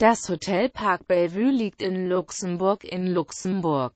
Das Hotel Park Bellevue liegt in Luxemburg in Luxemburg.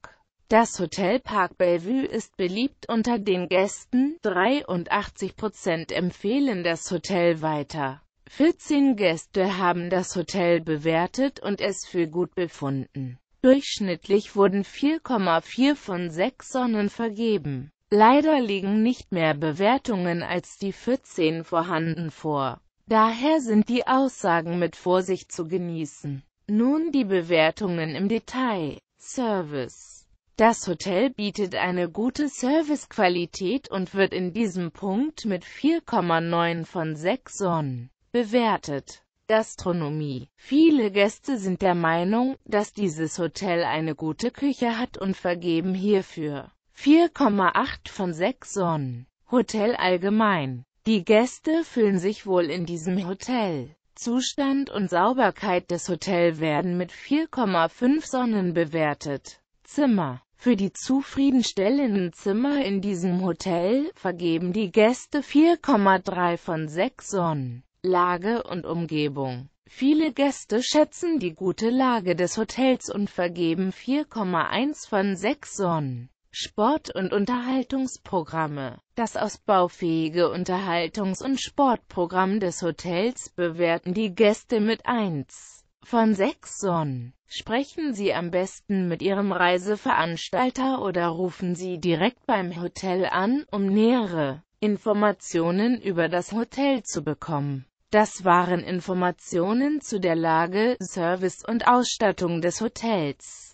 Das Hotel Park Bellevue ist beliebt unter den Gästen, 83% empfehlen das Hotel weiter. 14 Gäste haben das Hotel bewertet und es für gut befunden. Durchschnittlich wurden 4,4 von 6 Sonnen vergeben. Leider liegen nicht mehr Bewertungen als die 14 vorhanden vor. Daher sind die Aussagen mit Vorsicht zu genießen. Nun die Bewertungen im Detail. Service Das Hotel bietet eine gute Servicequalität und wird in diesem Punkt mit 4,9 von 6 Sonnen bewertet. Gastronomie. Viele Gäste sind der Meinung, dass dieses Hotel eine gute Küche hat und vergeben hierfür 4,8 von 6 Sonnen. Hotel allgemein. Die Gäste fühlen sich wohl in diesem Hotel. Zustand und Sauberkeit des Hotels werden mit 4,5 Sonnen bewertet. Zimmer für die zufriedenstellenden Zimmer in diesem Hotel vergeben die Gäste 4,3 von 6 Sonnen. Lage und Umgebung. Viele Gäste schätzen die gute Lage des Hotels und vergeben 4,1 von 6 Sonnen. Sport- und Unterhaltungsprogramme. Das ausbaufähige Unterhaltungs- und Sportprogramm des Hotels bewerten die Gäste mit 1 von 6 Sonnen. Sprechen Sie am besten mit Ihrem Reiseveranstalter oder rufen Sie direkt beim Hotel an, um nähere Informationen über das Hotel zu bekommen. Das waren Informationen zu der Lage, Service und Ausstattung des Hotels.